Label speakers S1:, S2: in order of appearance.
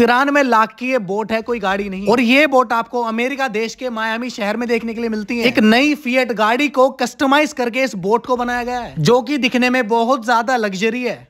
S1: तिरानवे लाख की ये बोट है कोई गाड़ी नहीं और ये बोट आपको अमेरिका देश के मायामी शहर में देखने के लिए मिलती है एक नई फियट गाड़ी को कस्टमाइज करके इस बोट को बनाया गया है जो की दिखने
S2: में बहुत ज्यादा लग्जरी है